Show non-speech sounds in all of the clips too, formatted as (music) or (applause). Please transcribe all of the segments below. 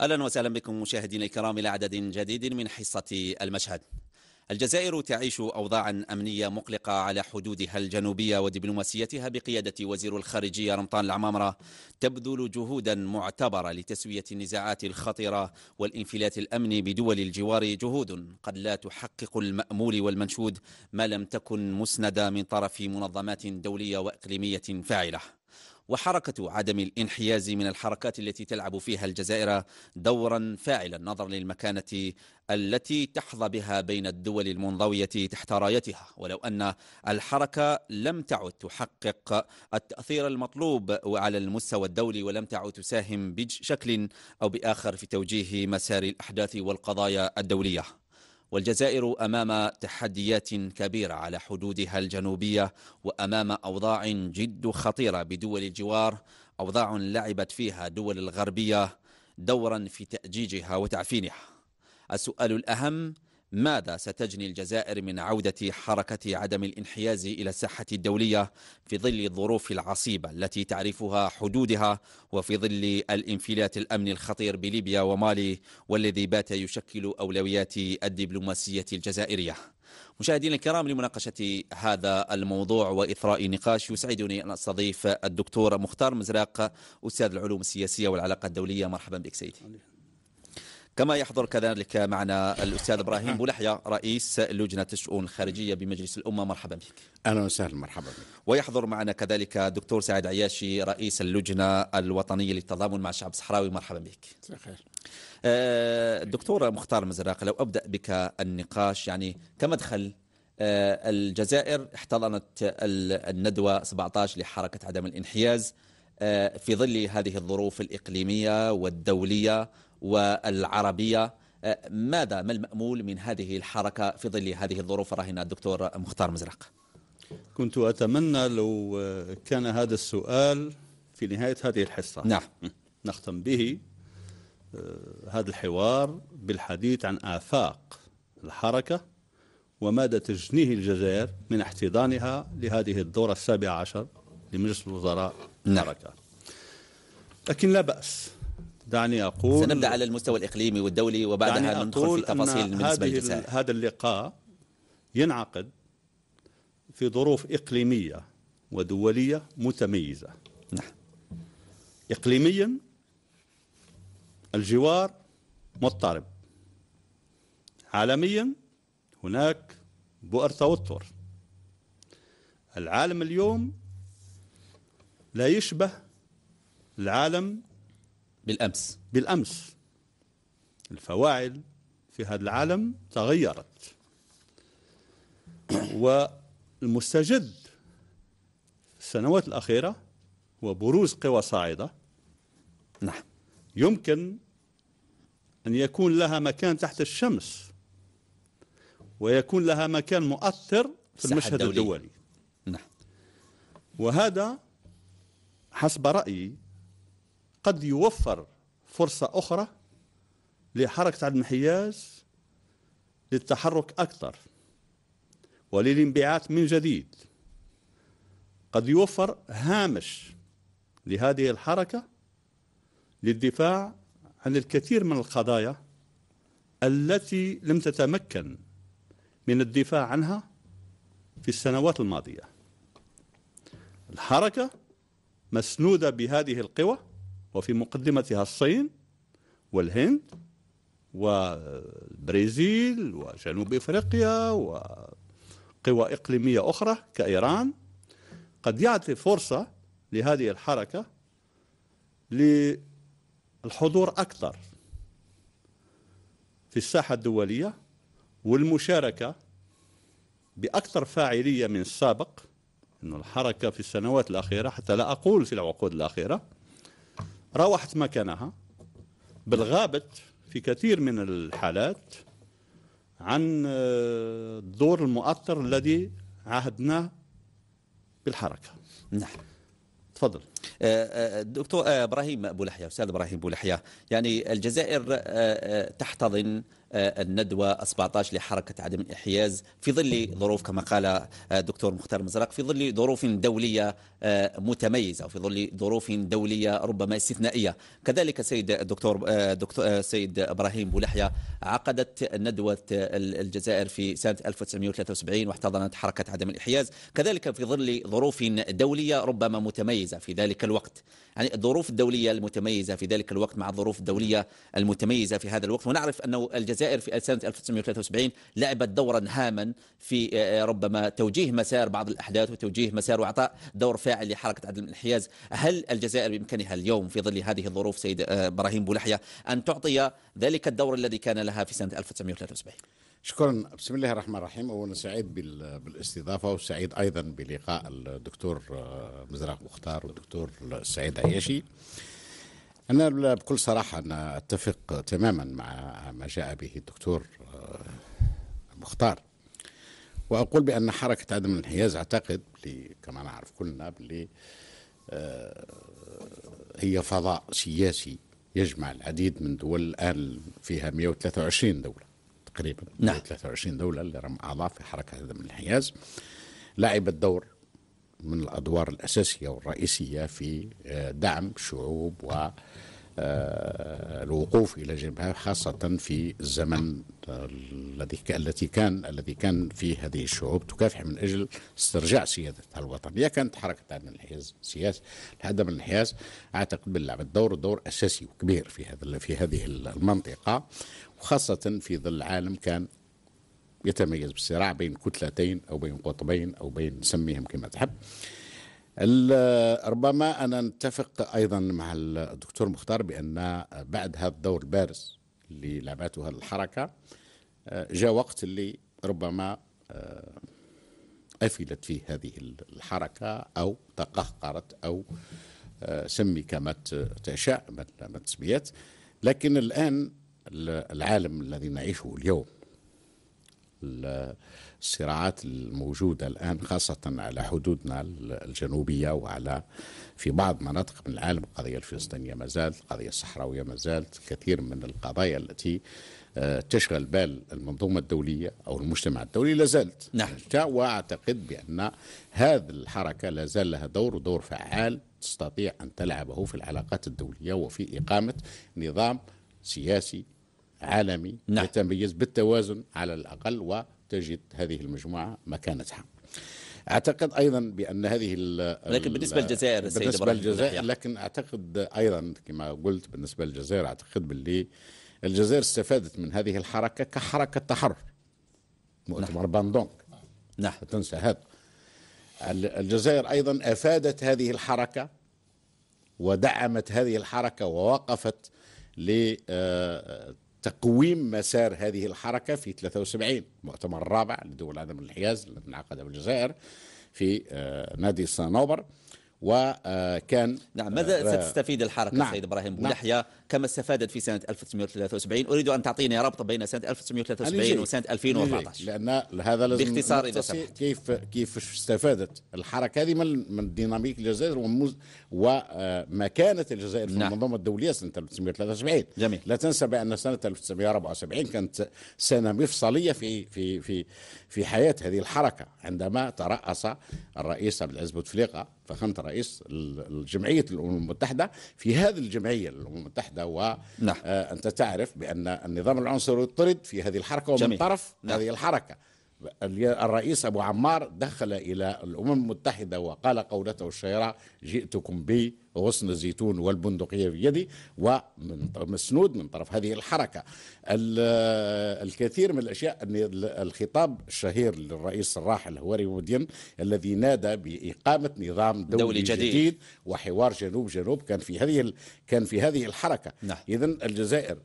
اهلا وسهلا بكم مشاهدينا الكرام الى عدد جديد من حصه المشهد. الجزائر تعيش اوضاعا امنيه مقلقه على حدودها الجنوبيه ودبلوماسيتها بقياده وزير الخارجيه رمضان العمامره تبذل جهودا معتبره لتسويه النزاعات الخطيره والانفلات الامني بدول الجوار جهود قد لا تحقق المامول والمنشود ما لم تكن مسنده من طرف منظمات دوليه واقليميه فاعله. وحركة عدم الانحياز من الحركات التي تلعب فيها الجزائر دورا فاعلا نظرا للمكانة التي تحظى بها بين الدول المنضوية تحت رايتها ولو أن الحركة لم تعد تحقق التأثير المطلوب وعلى المستوى الدولي ولم تعد تساهم بشكل أو بآخر في توجيه مسار الأحداث والقضايا الدولية والجزائر أمام تحديات كبيرة على حدودها الجنوبية وأمام أوضاع جد خطيرة بدول الجوار أوضاع لعبت فيها دول الغربية دورا في تأجيجها وتعفينها السؤال الأهم ماذا ستجني الجزائر من عودة حركة عدم الانحياز إلى الساحة الدولية في ظل الظروف العصيبة التي تعرفها حدودها وفي ظل الانفلات الأمن الخطير بليبيا ومالي والذي بات يشكل أولويات الدبلوماسية الجزائرية مشاهدينا الكرام لمناقشة هذا الموضوع وإثراء نقاش يسعدني أن أستضيف الدكتور مختار مزراق أستاذ العلوم السياسية والعلاقات الدولية مرحبا بك سيدي كما يحضر كذلك معنا الأستاذ إبراهيم بولحية رئيس لجنة الشؤون الخارجية بمجلس الأمة مرحبا بك أهلا وسهلا مرحبا بك ويحضر معنا كذلك دكتور سعد عياشي رئيس اللجنة الوطنية للتضامن مع الشعب الصحراوي مرحبا بك خير آه، دكتور مختار مزراق لو أبدأ بك النقاش يعني كمدخل آه، الجزائر احتضنت الندوة 17 لحركة عدم الانحياز آه، في ظل هذه الظروف الإقليمية والدولية والعربية أه، ماذا ما المأمول من هذه الحركة في ظل هذه الظروف راهنا الدكتور مختار مزرق كنت أتمنى لو أه، كان هذا السؤال في نهاية هذه الحصة نعم نختم به أه، هذا الحوار بالحديث عن آفاق الحركة وماذا تجنيه الجزائر من احتضانها لهذه الدورة السابعة عشر لمجلس الوزراء نعم. الحركة لكن لا بأس دعني أقول سنبدأ على المستوى الإقليمي والدولي وبعدها ندخل في تفاصيل بالنسبة للجزائر هذا اللقاء ينعقد في ظروف إقليمية ودولية متميزة نعم إقليميا الجوار مضطرب عالميا هناك بؤر توتر العالم اليوم لا يشبه العالم بالأمس بالأمس الفواعل في هذا العالم تغيرت (clears throat) والمستجد في السنوات الأخيرة هو بروز قوى صاعدة نعم يمكن أن يكون لها مكان تحت الشمس ويكون لها مكان مؤثر في المشهد الدولي نعم وهذا حسب رأيي قد يوفر فرصة أخرى لحركة الحياز للتحرك أكثر وللانبعاث من جديد قد يوفر هامش لهذه الحركة للدفاع عن الكثير من القضايا التي لم تتمكن من الدفاع عنها في السنوات الماضية الحركة مسنودة بهذه القوى وفي مقدمتها الصين والهند والبرازيل وجنوب افريقيا وقوى اقليميه اخرى كايران قد يعطي فرصه لهذه الحركه للحضور اكثر في الساحه الدوليه والمشاركه باكثر فاعليه من السابق انه الحركه في السنوات الاخيره حتى لا اقول في العقود الاخيره روحت مكانها بل غابت في كثير من الحالات عن آه، الدور المؤثر الذي عهدناه بالحركة نعم تفضل آه، آه، دكتور آه، ابراهيم ابو لحيا استاذ ابراهيم ابو لحيا يعني الجزائر تحتضن الندوة 17 لحركة عدم الانحياز في ظل ظروف كما قال الدكتور مختار مزرق في ظل ظروف دولية متميزة وفي ظل ظروف دولية ربما استثنائية كذلك سيد الدكتور دكتور سيد إبراهيم بولحية عقدت ندوة الجزائر في سنة 1973 واحتضنت حركة عدم الانحياز كذلك في ظل ظروف دولية ربما متميزة في ذلك ذلك الوقت يعني الظروف الدولية المتميزة في ذلك الوقت مع الظروف الدولية المتميزة في هذا الوقت ونعرف أن الجزائر في سنة 1973 لعبت دورا هاما في آه، آه، ربما توجيه مسار بعض الأحداث وتوجيه مسار وإعطاء دور فاعل لحركة عدم الانحياز هل الجزائر بإمكانها اليوم في ظل هذه الظروف سيد آه، إبراهيم بولحية أن تعطي ذلك الدور الذي كان لها في سنة 1973 شكرا بسم الله الرحمن الرحيم اولا سعيد بالاستضافه وسعيد ايضا بلقاء الدكتور آه، مزراق مختار والدكتور سعيد عياشي انا بكل صراحه انا اتفق تماما مع ما جاء به الدكتور آه، مختار واقول بان حركه عدم الانحياز اعتقد كما نعرف كلنا باللي آه، هي فضاء سياسي يجمع العديد من دول الان فيها 123 دوله تقريبا نعم 23 دولة اللي رم أعضاء في حركة هذا من الحياز لعبت دور من الأدوار الأساسية والرئيسية في آه، دعم شعوب و آه، الوقوف الى جنبها خاصه في الزمن آه، الذي التي كان الذي كان فيه هذه الشعوب تكافح من اجل استرجاع سيادتها الوطنيه كانت حركه عدم الانحياز سياسي عدم الانحياز اعتقد بلعبت دور دور اساسي وكبير في هذا في هذه المنطقه وخاصة في ظل عالم كان يتميز بالصراع بين كتلتين أو بين قطبين أو بين سميهم كما تحب ربما أنا نتفق أيضا مع الدكتور مختار بأن بعد هذا الدور البارز اللي لعبته هذه الحركة آه، جاء وقت اللي ربما آه، أفلت فيه هذه الحركة أو تقهقرت أو آه، سمي كما تشاء ما التسميات لكن الآن العالم الذي نعيشه اليوم الصراعات الموجودة الآن خاصة على حدودنا الجنوبية وعلى في بعض مناطق من العالم القضية الفلسطينية ما زالت القضية الصحراوية ما زالت كثير من القضايا التي آه، تشغل بال المنظومة الدولية أو المجتمع الدولي لا زالت نعم. وأعتقد بأن هذه الحركة لا زال لها دور ودور فعال تستطيع أن تلعبه في العلاقات الدولية وفي إقامة نظام سياسي عالمي نعم. يتميز بالتوازن على الأقل وتجد هذه المجموعة مكانتها اعتقد ايضا بان هذه لكن بالنسبه للجزائر بالنسبه للجزائر لكن اعتقد ايضا كما قلت بالنسبه للجزائر اعتقد باللي الجزائر استفادت من هذه الحركه كحركه تحرر مؤتمر باندونك نعم, نعم. تنسى هذا الجزائر ايضا افادت هذه الحركه ودعمت هذه الحركه ووقفت ل آه، تقويم مسار هذه الحركة في 73 المؤتمر الرابع لدول عدم الانحياز الذي انعقد بالجزائر في آه، نادي صنوبر وكان نعم ماذا آه، ستستفيد الحركة نعم سيد إبراهيم بولحية نعم كما استفادت في سنة 1973 أريد أن تعطيني ربط بين سنة 1973 وسنة 2014 لأن هذا لازم باختصار إذا سمحت كيف كيف استفادت الحركة هذه من من ديناميك الجزائر ومكانة الجزائر في نعم. المنظومة الدولية سنة 1973 جميل لا تنسى بأن سنة 1974 كانت سنة مفصلية في في في في حياة هذه الحركة عندما ترأس الرئيس عبد العزيز بوتفليقة فخمت رئيس جمعية الأمم المتحدة في هذه الجمعية الأمم المتحدة واحدة نعم. آه، وأنت تعرف بأن النظام العنصري يطرد في هذه الحركة ومن جميل. طرف نعم. هذه الحركة الرئيس أبو عمار دخل إلى الأمم المتحدة وقال قولته الشهيرة جئتكم بغصن الزيتون والبندقية في يدي ومسنود من طرف هذه الحركة الكثير من الأشياء أن الخطاب الشهير للرئيس الراحل هواري مودين الذي نادى بإقامة نظام دولي, دولي جديد. جديد وحوار جنوب جنوب كان في هذه كان في هذه الحركة نعم. إذا الجزائر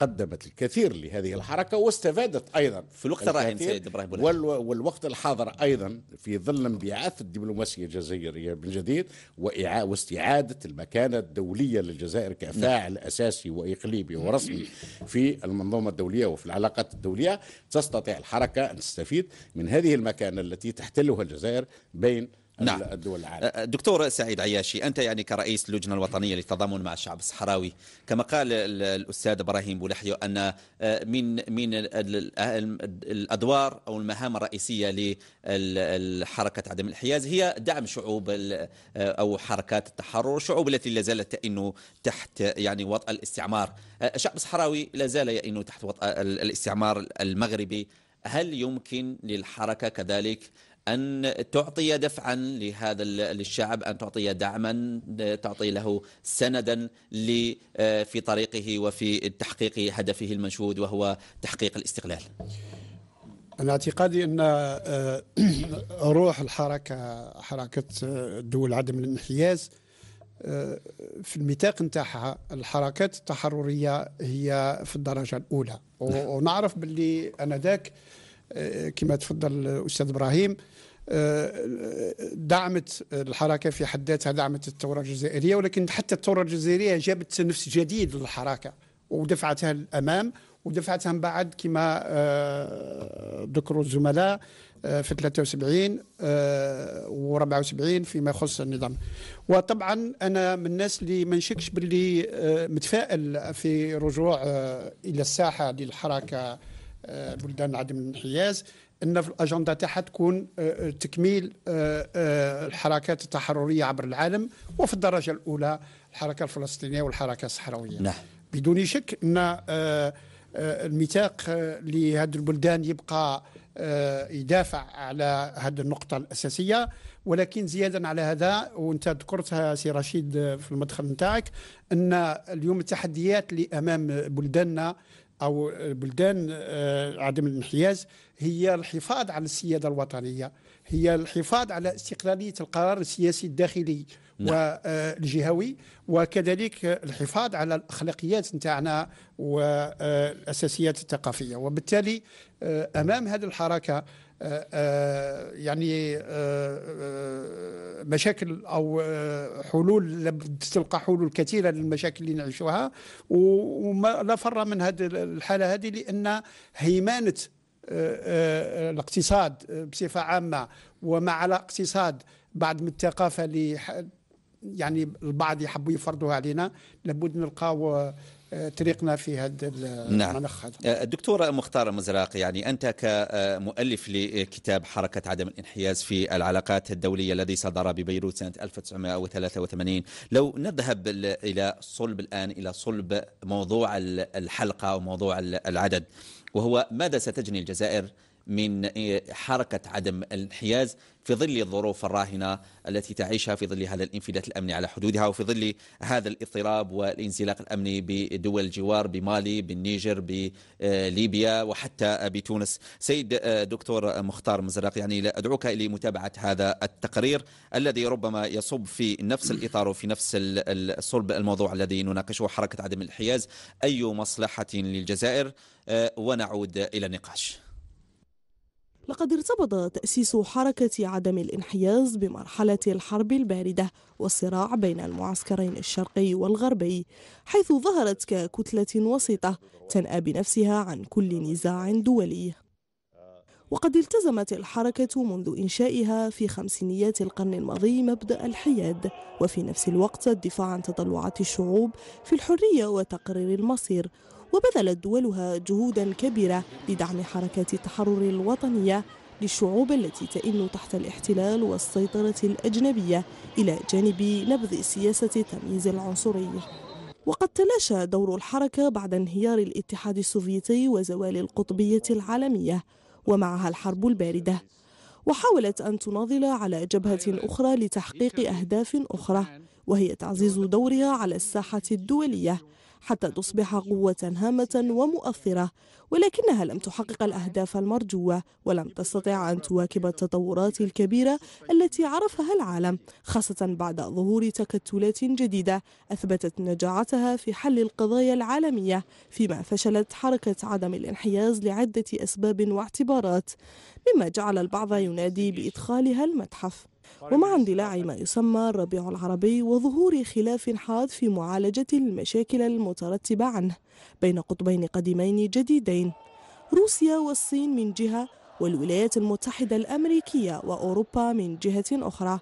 قدمت الكثير لهذه الحركه واستفادت ايضا في الوقت الراهن سيد ابراهيم والوقت الحاضر ايضا في ظل انبعاث الدبلوماسيه الجزائريه من جديد واستعاده المكانه الدوليه للجزائر كفاعل نعم. اساسي واقليمي ورسمي في المنظومه الدوليه وفي العلاقات الدوليه تستطيع الحركه ان تستفيد من هذه المكانه التي تحتلها الجزائر بين نعم. الدول العالم أه، دكتور سعيد عياشي أنت يعني كرئيس اللجنة الوطنية للتضامن مع الشعب الصحراوي كما قال الأستاذ إبراهيم بولحيو أن أه، من من الأدوار أو المهام الرئيسية لحركة عدم الانحياز هي دعم شعوب أه، أو حركات التحرر الشعوب التي لا زالت تئن تحت يعني وطأ الاستعمار الشعب الصحراوي لا زال يئن تحت وطأ الاستعمار المغربي هل يمكن للحركة كذلك أن تعطي دفعا لهذا للشعب أن تعطي دعما تعطي له سندا في طريقه وفي تحقيق هدفه المنشود وهو تحقيق الاستقلال أنا اعتقادي أن آه، (clears throat) روح الحركة حركة آه، دول عدم الانحياز آه، في الميثاق نتاعها الحركات التحررية هي في الدرجة الأولى نعم. ونعرف باللي أنذاك ذاك آه، كما تفضل الاستاذ ابراهيم آه، دعمت الحركه في حد ذاتها دعمت الثوره الجزائريه ولكن حتى الثوره الجزائريه جابت نفس جديد للحركه ودفعتها للامام ودفعتها من بعد كما آه، ذكروا الزملاء في 73 و 74 فيما يخص النظام وطبعا انا من الناس اللي ما نشكش باللي متفائل في رجوع الى الساحه للحركه بلدان عدم الانحياز ان في الاجنده تاعها تكون آه، آه، تكميل آه، الحركات التحرريه عبر العالم وفي الدرجه الاولى الحركه الفلسطينيه والحركه الصحراويه نعم. بدون شك ان الميثاق لهذه البلدان يبقى يدافع على هذه النقطة الأساسية ولكن زيادا على هذا وانت ذكرتها سي رشيد في المدخل نتاعك أن اليوم التحديات اللي أمام بلداننا أو بلدان آه، عدم الانحياز هي الحفاظ على السيادة الوطنية هي الحفاظ على استقلالية القرار السياسي الداخلي نعم. والجهوي آه، وكذلك الحفاظ على الاخلاقيات نتاعنا والاساسيات آه، الثقافيه وبالتالي امام هذه الحركه آه، آه، يعني آه، مشاكل او حلول لابد تلقى حلول كثيره للمشاكل اللي نعيشوها ولا فر من هذه الحاله هذه لان هيمنه الاقتصاد بصفه عامه ومع الاقتصاد بعض من الثقافه اللي يعني البعض يحبوا يفرضوها علينا لابد نلقاو طريقنا في هذا نعم. المناخ نعم. أه، الدكتور مختار مزراق يعني أنت كمؤلف لكتاب حركة عدم الانحياز في العلاقات الدولية الذي صدر ببيروت سنة 1983 لو نذهب إلى صلب الآن إلى صلب موضوع الحلقة وموضوع العدد وهو ماذا ستجني الجزائر من إيه، حركة عدم الانحياز في ظل الظروف الراهنة التي تعيشها في ظل هذا الانفلات الأمني على حدودها وفي ظل هذا الاضطراب والانزلاق الأمني بدول الجوار بمالي بالنيجر بليبيا آه، وحتى بتونس سيد آه، دكتور مختار مزرق يعني أدعوك إلى متابعة هذا التقرير الذي ربما يصب في نفس الإطار وفي نفس الصلب الموضوع الذي نناقشه حركة عدم الانحياز أي مصلحة للجزائر آه، ونعود إلى النقاش لقد ارتبط تأسيس حركة عدم الانحياز بمرحلة الحرب الباردة والصراع بين المعسكرين الشرقي والغربي حيث ظهرت ككتلة وسيطة تنأى بنفسها عن كل نزاع دولي وقد التزمت الحركة منذ إنشائها في خمسينيات القرن الماضي مبدأ الحياد وفي نفس الوقت الدفاع عن تطلعات الشعوب في الحرية وتقرير المصير وبذلت دولها جهودا كبيرة لدعم حركات التحرر الوطنية للشعوب التي تئن تحت الاحتلال والسيطرة الأجنبية إلى جانب نبذ سياسة التمييز العنصري وقد تلاشى دور الحركة بعد انهيار الاتحاد السوفيتي وزوال القطبية العالمية ومعها الحرب الباردة وحاولت أن تناضل على جبهة أخرى لتحقيق أهداف أخرى وهي تعزيز دورها على الساحة الدولية حتى تصبح قوة هامة ومؤثرة ولكنها لم تحقق الأهداف المرجوة ولم تستطع أن تواكب التطورات الكبيرة التي عرفها العالم خاصة بعد ظهور تكتلات جديدة أثبتت نجاعتها في حل القضايا العالمية فيما فشلت حركة عدم الانحياز لعدة أسباب واعتبارات مما جعل البعض ينادي بإدخالها المتحف ومع اندلاع ما يسمى الربيع العربي وظهور خلاف حاد في معالجة المشاكل المترتبة عنه بين قطبين قديمين جديدين روسيا والصين من جهة والولايات المتحدة الأمريكية وأوروبا من جهة أخرى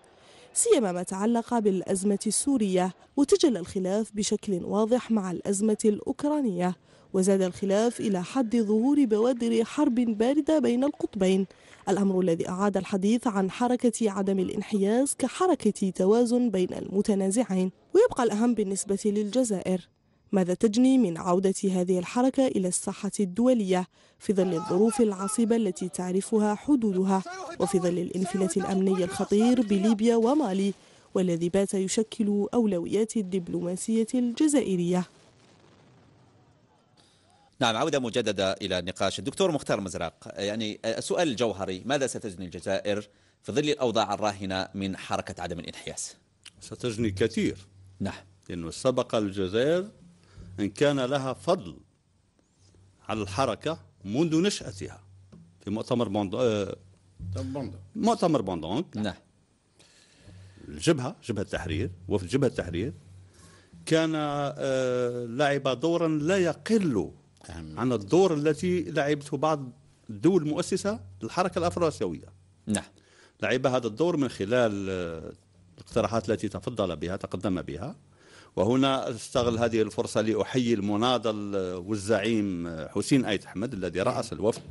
سيما ما تعلق بالأزمة السورية وتجلى الخلاف بشكل واضح مع الأزمة الأوكرانية وزاد الخلاف إلى حد ظهور بوادر حرب باردة بين القطبين الأمر الذي أعاد الحديث عن حركة عدم الانحياز كحركة توازن بين المتنازعين ويبقى الأهم بالنسبة للجزائر ماذا تجني من عودة هذه الحركة إلى الساحة الدولية في ظل الظروف العصيبة التي تعرفها حدودها وفي ظل الانفلات الأمني الخطير بليبيا ومالي والذي بات يشكل أولويات الدبلوماسية الجزائرية نعم عودة مجددة إلى النقاش الدكتور مختار مزراق يعني السؤال الجوهري ماذا ستجني الجزائر في ظل الأوضاع الراهنة من حركة عدم الانحياز ستجني كثير نعم لأنه سبق الجزائر إن كان لها فضل على الحركة منذ نشأتها في مؤتمر بوند آه، مؤتمر بوندونك نعم. نعم الجبهة جبهة التحرير وفي جبهة التحرير كان آه، لعب دورا لا يقل أهمية. عن الدور التي لعبته بعض الدول المؤسسة للحركة الأفراسيوية نعم لعب هذا الدور من خلال آه، الاقتراحات التي تفضل بها تقدم بها وهنا استغل هذه الفرصة لأحيي المناضل آه، والزعيم آه، حسين آيت أحمد الذي رأس نعم. الوفد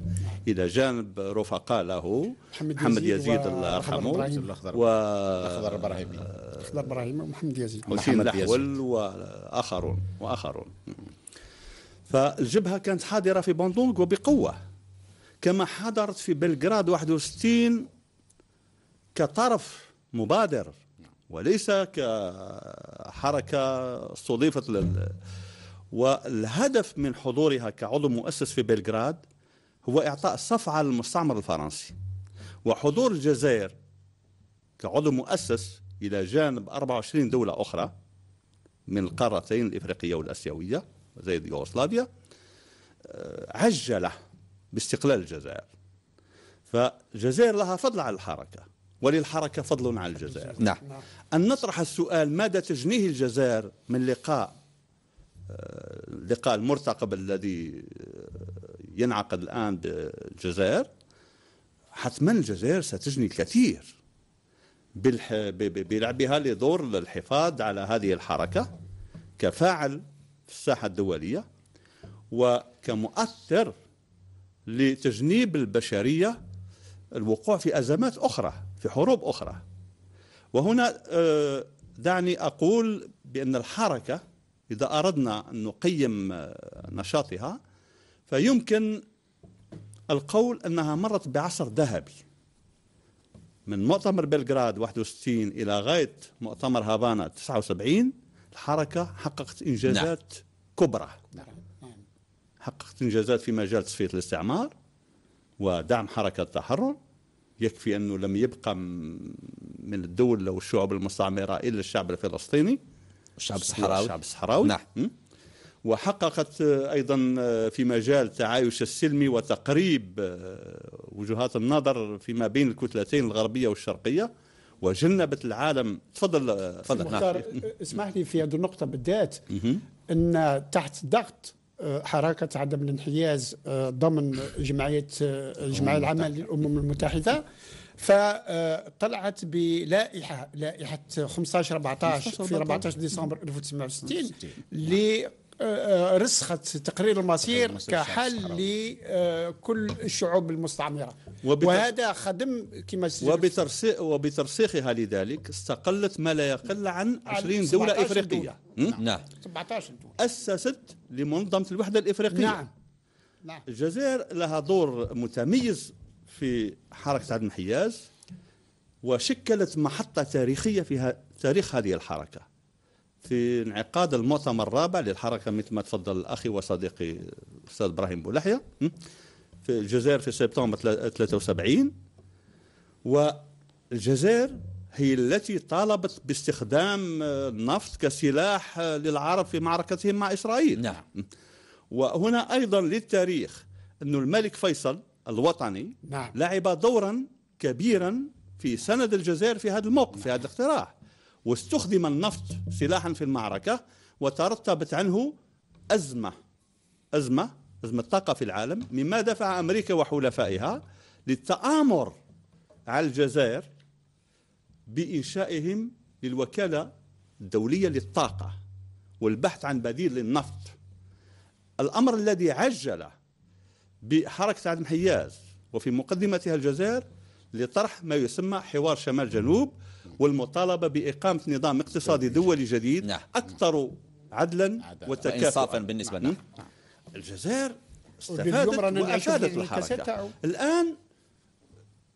إلى جانب رفقاء له محمد يزيد, يزيد الله يرحمه و الأخضر البراهيمي الأخضر البراهيمي ومحمد يزيد حسين الأحول وآخرون وآخرون فالجبهة كانت حاضرة في بوندونغ وبقوة كما حضرت في بلغراد 61 كطرف مبادر وليس كحركة استضيفت لل... والهدف من حضورها كعضو مؤسس في بلغراد هو إعطاء صفعة للمستعمر الفرنسي وحضور الجزائر كعضو مؤسس إلى جانب 24 دولة أخرى من القارتين الإفريقية والأسيوية زي يوغوسلافيا آه، عجل باستقلال الجزائر فالجزائر لها فضل على الحركة وللحركة فضل على الجزائر نعم. نعم أن نطرح السؤال ماذا تجنيه الجزائر من لقاء آه، لقاء المرتقب الذي آه، ينعقد الآن بالجزائر حتما الجزائر ستجني الكثير بلعبها لدور الحفاظ على هذه الحركة كفاعل في الساحة الدولية وكمؤثر لتجنيب البشرية الوقوع في أزمات أخرى في حروب أخرى وهنا آه، دعني أقول بأن الحركة إذا أردنا أن نقيم آه، نشاطها فيمكن القول أنها مرت بعصر ذهبي من مؤتمر بلغراد 61 إلى غاية مؤتمر هافانا 79 حركه حققت نعم. انجازات نعم. كبرى نعم. حققت انجازات في مجال تصفيه الاستعمار ودعم حركه التحرر يكفي انه لم يبقى من الدول والشعوب المستعمره الا الشعب الفلسطيني الشعب الصحراوي الشعب الصحراوي نعم وحققت ايضا في مجال التعايش السلمي وتقريب آه، وجهات النظر فيما بين الكتلتين الغربيه والشرقيه وجنبت العالم تفضل تفضل نعم. اسمح لي في هذه النقطه بالذات ان تحت ضغط آه، حركة عدم الانحياز آه، ضمن جمعية آه، الجمعية أمم العامة للأمم المتحدة فطلعت بلائحة لائحة 15 14 في 14 ديسمبر 1960 أمم. اللي رسخت تقرير المصير كحل لكل الشعوب المستعمره وهذا خدم كما وبترسيخ وبترسيخها لذلك استقلت ما لا يقل عن 20 دوله افريقيه دولة. نعم 17 نعم. دوله اسست لمنظمه الوحده الافريقيه نعم نعم الجزائر لها دور متميز في حركه عبد الحياز وشكلت محطه تاريخيه في تاريخ هذه الحركه في انعقاد المؤتمر الرابع للحركة مثل ما تفضل أخي وصديقي الأستاذ إبراهيم بولحية في الجزائر في سبتمبر 73 والجزائر هي التي طالبت باستخدام النفط آه، كسلاح آه، للعرب في معركتهم مع إسرائيل نعم. وهنا أيضا للتاريخ أن الملك فيصل الوطني نعم. لعب دورا كبيرا في سند الجزائر في هذا الموقف نعم. في هذا الاقتراح واستخدم النفط سلاحا في المعركة وترتبت عنه أزمة أزمة أزمة الطاقة في العالم مما دفع أمريكا وحلفائها للتآمر على الجزائر بإنشائهم للوكالة الدولية للطاقة والبحث عن بديل للنفط الأمر الذي عجل بحركة عدم حياز وفي مقدمتها الجزائر لطرح ما يسمى حوار شمال جنوب والمطالبة بإقامة نظام اقتصادي دولي جديد نعم. أكثر عدلا وتكافؤا بالنسبة لنا نعم. الجزائر استفادت وأفادت الحركة الآن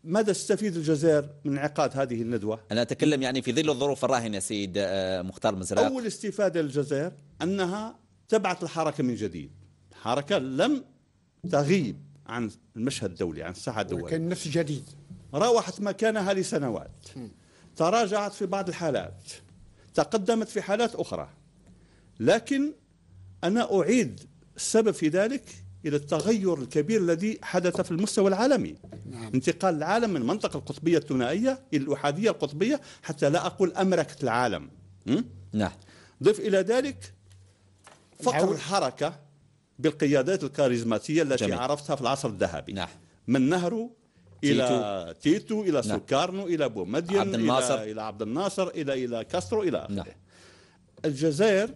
ماذا تستفيد الجزائر من انعقاد هذه الندوة؟ أنا أتكلم يعني في ظل الظروف الراهنة سيد آه، مختار مزراق أول استفادة للجزائر أنها تبعت الحركة من جديد الحركة لم تغيب عن المشهد الدولي عن الساحة الدولية كان نفس جديد راوحت مكانها لسنوات م. تراجعت في بعض الحالات تقدمت في حالات أخرى لكن أنا أعيد السبب في ذلك إلى التغير الكبير الذي حدث في المستوى العالمي نعم. انتقال العالم من منطقة القطبية الثنائية إلى الأحادية القطبية حتى لا أقول أمركة العالم نعم ضف إلى ذلك فقر نعم. الحركة بالقيادات الكاريزماتية التي جميل. عرفتها في العصر الذهبي نعم. من نهرو الى تيتو الى نعم. سوكارنو الى بومدين عبد الناصر الى, إلى عبد الناصر الى الى كاسترو الى اخره نعم. الجزائر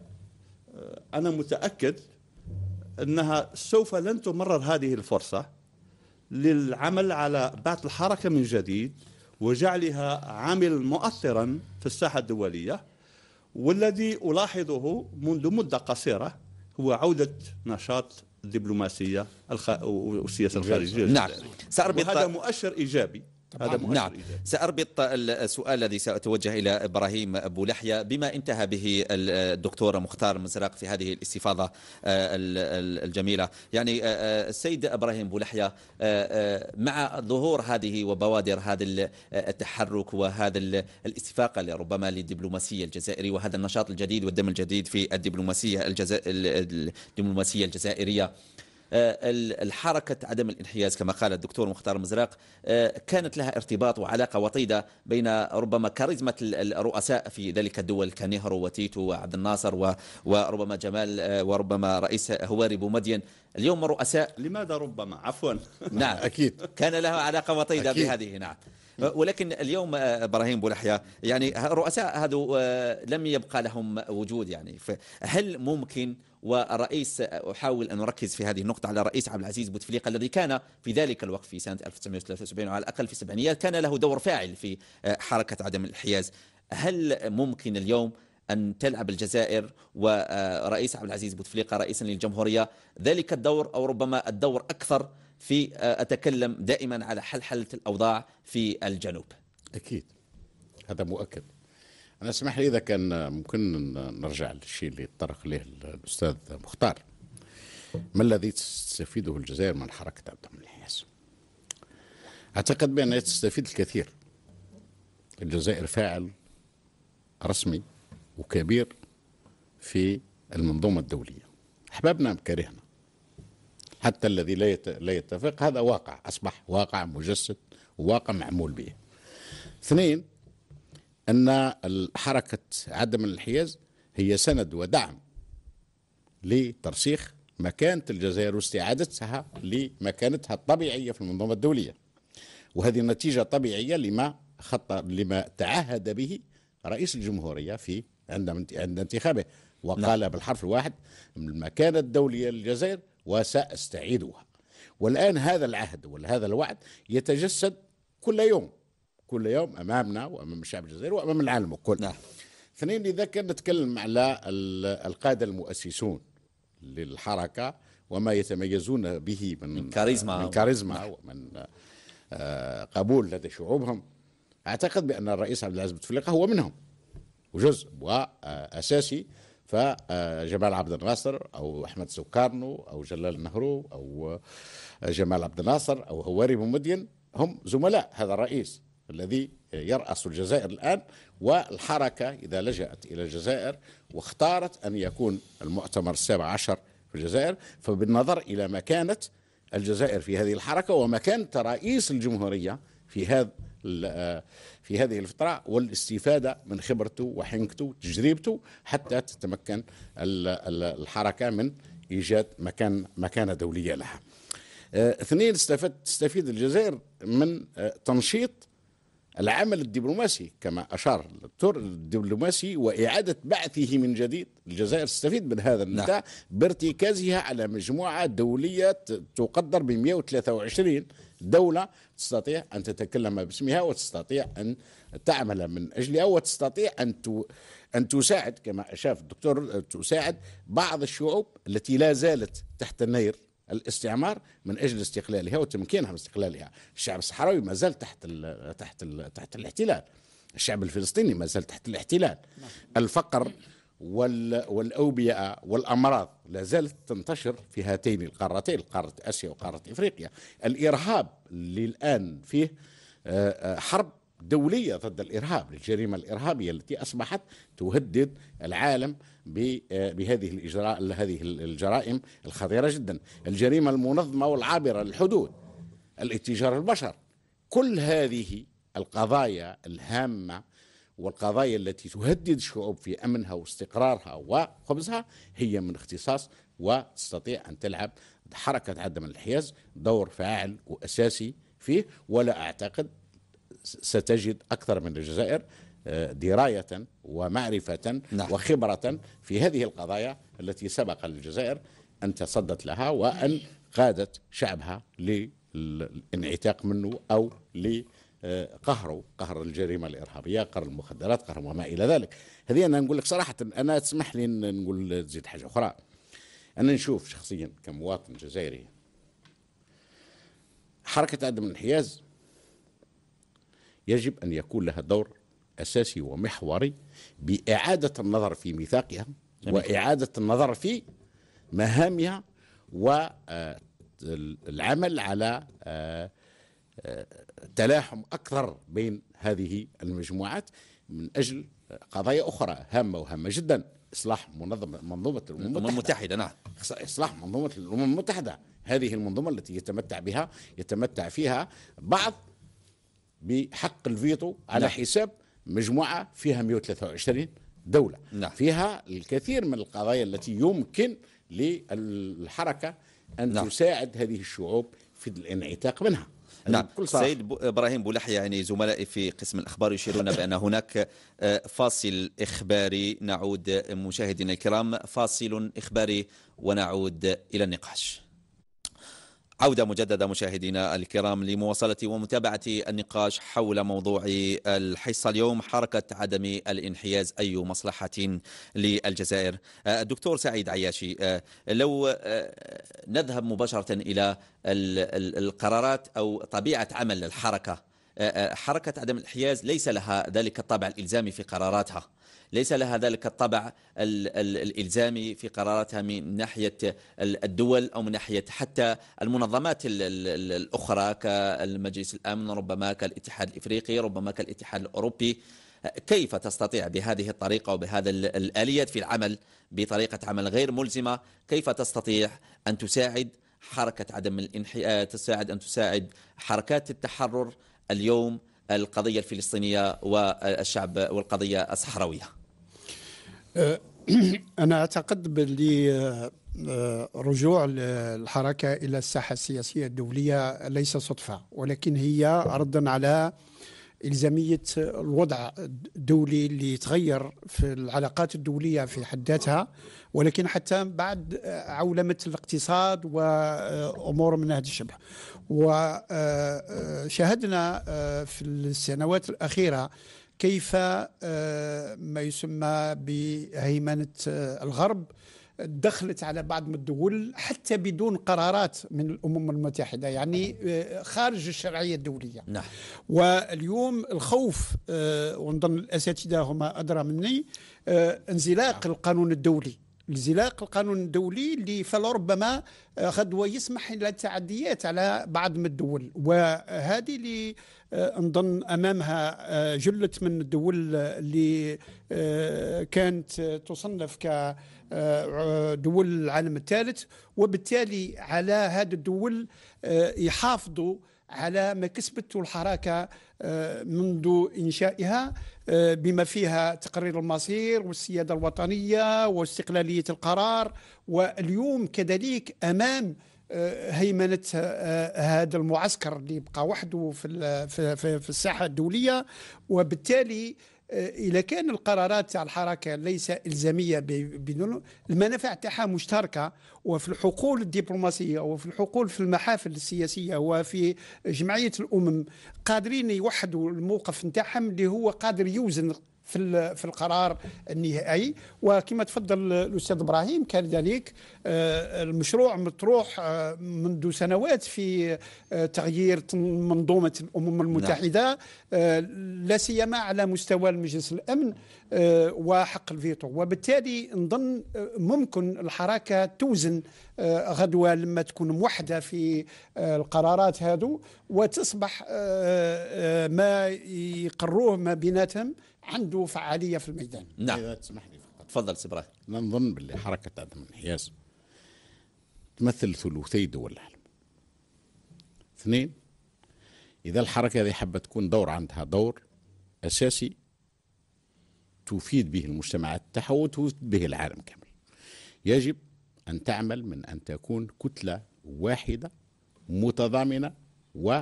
آه، انا متاكد انها سوف لن تمرر هذه الفرصه للعمل على بعث الحركه من جديد وجعلها عامل مؤثرا في الساحه الدوليه والذي الاحظه منذ مده قصيره هو عوده نشاط الدبلوماسيه والسياسه الخارجيه نعم سأربط هذا مؤشر ايجابي هذا نعم إيجابي. سأربط السؤال الذي سأتوجه إلى إبراهيم أبو لحية بما انتهى به الدكتور مختار مزراق في هذه الاستفاضة آه، الجميلة يعني السيد آه، آه، إبراهيم أبو لحية مع ظهور هذه وبوادر هذا التحرك وهذا الاستفاقة ربما للدبلوماسية الجزائرية وهذا النشاط الجديد والدم الجديد في الدبلوماسية الجزائرية آه، الحركة عدم الانحياز كما قال الدكتور مختار مزراق آه، كانت لها ارتباط وعلاقة وطيدة بين ربما كاريزمة الرؤساء في ذلك الدول كنهرو وتيتو وعبد الناصر وربما جمال آه، وربما رئيس هواري بومدين اليوم رؤساء لماذا ربما عفوا (laughs) نعم (laughs) أكيد كان لها علاقة وطيدة أكيد. بهذه نعم ولكن اليوم ابراهيم بولحيا يعني الرؤساء هذو لم يبقى لهم وجود يعني فهل ممكن والرئيس أحاول أن أركز في هذه النقطة على الرئيس عبد العزيز بوتفليقة الذي كان في ذلك الوقت في سنة 1973 وعلى الأقل في السبعينيات كان له دور فاعل في آه، حركة عدم الانحياز هل ممكن اليوم أن تلعب الجزائر ورئيس آه، عبد العزيز بوتفليقة رئيسا للجمهورية ذلك الدور أو ربما الدور أكثر في آه، أتكلم دائما على حل الأوضاع في الجنوب أكيد هذا مؤكد انا اسمح لي اذا كان ممكن نرجع للشيء اللي تطرق له الاستاذ مختار ما الذي تستفيده الجزائر من حركه عبد الحياس؟ اعتقد بانها تستفيد الكثير الجزائر فاعل رسمي وكبير في المنظومه الدوليه احببنا ام كرهنا حتى الذي لا لا يتفق هذا واقع اصبح واقع مجسد وواقع معمول به اثنين أن حركة عدم الانحياز هي سند ودعم لترسيخ مكانة الجزائر واستعادتها لمكانتها الطبيعية في المنظومة الدولية وهذه نتيجة طبيعية لما خط لما تعهد به رئيس الجمهورية في عند عند انتخابه نعم. وقال نعم. بالحرف الواحد المكانة الدولية للجزائر وسأستعيدها والآن هذا العهد وهذا الوعد يتجسد كل يوم كل يوم امامنا وامام الشعب الجزائري وامام العالم الكل نعم. اثنين اذا كان نتكلم على القاده المؤسسون للحركه وما يتميزون به من, من كاريزما من كاريزما نعم. ومن آه، قبول لدى شعوبهم اعتقد بان الرئيس عبد العزيز بوتفليقه هو منهم وجزء واساسي فجمال آه، عبد الناصر او احمد سكارنو او جلال نهرو او آه، جمال عبد الناصر او هواري بومدين هم زملاء هذا الرئيس الذي يرأس الجزائر الآن والحركة إذا لجأت إلى الجزائر واختارت أن يكون المؤتمر السابع عشر في الجزائر فبالنظر إلى مكانة الجزائر في هذه الحركة ومكانة رئيس الجمهورية في هذا في هذه الفترة والاستفادة من خبرته وحنكته وتجربته حتى تتمكن الحركة من إيجاد مكان مكانة دولية لها آه، اثنين استفدت تستفيد الجزائر من آه، تنشيط العمل الدبلوماسي كما أشار الدكتور الدبلوماسي وإعادة بعثه من جديد الجزائر تستفيد من هذا نعم. بارتكازها على مجموعة دولية تقدر ب 123 دولة تستطيع أن تتكلم باسمها وتستطيع أن تعمل من أجلها وتستطيع أن ت... أن تساعد كما أشاف الدكتور تساعد بعض الشعوب التي لا زالت تحت النير الاستعمار من اجل استقلالها وتمكينها من استقلالها، الشعب الصحراوي ما زال تحت الـ تحت الـ تحت الاحتلال. الشعب الفلسطيني ما زال تحت الاحتلال. الفقر والاوبئه والامراض لا زالت تنتشر في هاتين القارتين، قاره اسيا وقاره افريقيا. الارهاب اللي الان فيه آه، آه، حرب دوليه ضد الارهاب، الجريمه الارهابيه التي اصبحت تهدد العالم آه، بهذه الإجراء هذه الجرائم الخطيرة جدا الجريمة المنظمة والعابرة للحدود الاتجار البشر كل هذه القضايا الهامة والقضايا التي تهدد الشعوب في أمنها واستقرارها وخبزها هي من اختصاص وتستطيع أن تلعب حركة عدم الانحياز دور فاعل وأساسي فيه ولا أعتقد ستجد أكثر من الجزائر دراية ومعرفة نعم. وخبرة في هذه القضايا التي سبق للجزائر أن تصدت لها وأن قادت شعبها للانعتاق منه أو لقهره قهر الجريمة الإرهابية قهر المخدرات قهر وما إلى ذلك هذه أنا نقول لك صراحة أنا تسمح لي نقول تزيد حاجة أخرى أنا نشوف شخصيا كمواطن جزائري حركة عدم الانحياز يجب أن يكون لها دور أساسي ومحوري بإعادة النظر في ميثاقها وإعادة النظر في مهامها والعمل آه، على آه، آه، تلاحم أكثر بين هذه المجموعات من أجل قضايا أخرى هامة وهامة جدا إصلاح منظمة منظومة الأمم المتحدة, المتحدة نعم إصلاح منظومة الأمم المتحدة هذه المنظومة التي يتمتع بها يتمتع فيها بعض بحق الفيتو على نعم. حساب مجموعة فيها 123 دولة نعم. فيها الكثير من القضايا التي يمكن للحركة أن نعم. تساعد هذه الشعوب في الانعتاق منها يعني نعم كل سيد ابراهيم بولحية يعني زملائي في قسم الاخبار يشيرون بان هناك آه، فاصل اخباري نعود مشاهدينا الكرام فاصل اخباري ونعود الى النقاش عودة مجددة مشاهدينا الكرام لمواصلة ومتابعة النقاش حول موضوع الحصة اليوم حركة عدم الانحياز أي مصلحة للجزائر آه، الدكتور سعيد عياشي آه، لو آه، نذهب مباشرة إلى القرارات أو طبيعة عمل الحركة آه، آه، حركة عدم الانحياز ليس لها ذلك الطابع الإلزامي في قراراتها ليس لها ذلك الطبع الإلزامي في قراراتها من ناحية الدول أو من ناحية حتى المنظمات الأخرى كالمجلس الأمن ربما كالاتحاد الإفريقي ربما كالاتحاد الأوروبي آه، كيف تستطيع بهذه الطريقة وبهذا الآليات في العمل بطريقة عمل غير ملزمة كيف تستطيع أن تساعد حركة عدم الانحياز تساعد أن تساعد حركات التحرر اليوم القضية الفلسطينية والشعب والقضية الصحراوية أه، (clears throat) أنا أعتقد باللي أه، رجوع الحركة إلى الساحة السياسية الدولية ليس صدفة ولكن هي ردا على إلزامية الوضع الدولي اللي تغير في العلاقات الدولية في حد ذاتها ولكن حتى بعد عولمة الاقتصاد وأمور من هذا الشبه وشاهدنا في السنوات الأخيرة كيف ما يسمى بهيمنة الغرب دخلت على بعض من الدول حتى بدون قرارات من الامم المتحده يعني آه، خارج الشرعيه الدوليه نعم. واليوم الخوف آه، ونظن الاساتذه هما ادرى مني آه، انزلاق نعم. القانون الدولي انزلاق القانون الدولي اللي فلربما غدوة يسمح إلى التعديات على بعض من الدول وهذه اللي نظن أمامها جلة من الدول اللي كانت تصنف ك دول العالم الثالث وبالتالي على هذه الدول آه، يحافظوا على ما كسبته الحركه آه، منذ انشائها آه، بما فيها تقرير المصير والسياده الوطنيه واستقلاليه القرار واليوم كذلك امام هيمنه هذا المعسكر اللي يبقى وحده في في الساحه الدوليه وبالتالي إيه، إذا كان القرارات تاع الحركة ليس إلزامية بدون المنافع تاعها مشتركة وفي الحقول الدبلوماسية وفي الحقول في المحافل السياسية وفي جمعية الأمم قادرين يوحدوا الموقف نتاعهم اللي هو قادر يوزن في في القرار النهائي وكما تفضل الاستاذ ابراهيم كان ذلك آه، المشروع مطروح آه، منذ سنوات في آه، تغيير منظومه الامم المتحده نعم. لا سيما على مستوى المجلس الامن وحق الفيتو وبالتالي نظن ممكن الحركه توزن غدوه لما تكون موحده في القرارات هذو وتصبح ما يقروه ما بيناتهم عنده فعاليه في الميدان نعم اذا تسمح لي فقط تفضل سي ابراهيم نظن باللي حركه عدم الانحياز تمثل ثلثي دول العالم اثنين اذا الحركه هذه حابه تكون دور عندها دور اساسي تفيد به المجتمعات تاعها وتفيد به العالم كامل يجب ان تعمل من ان تكون كتله واحده متضامنه و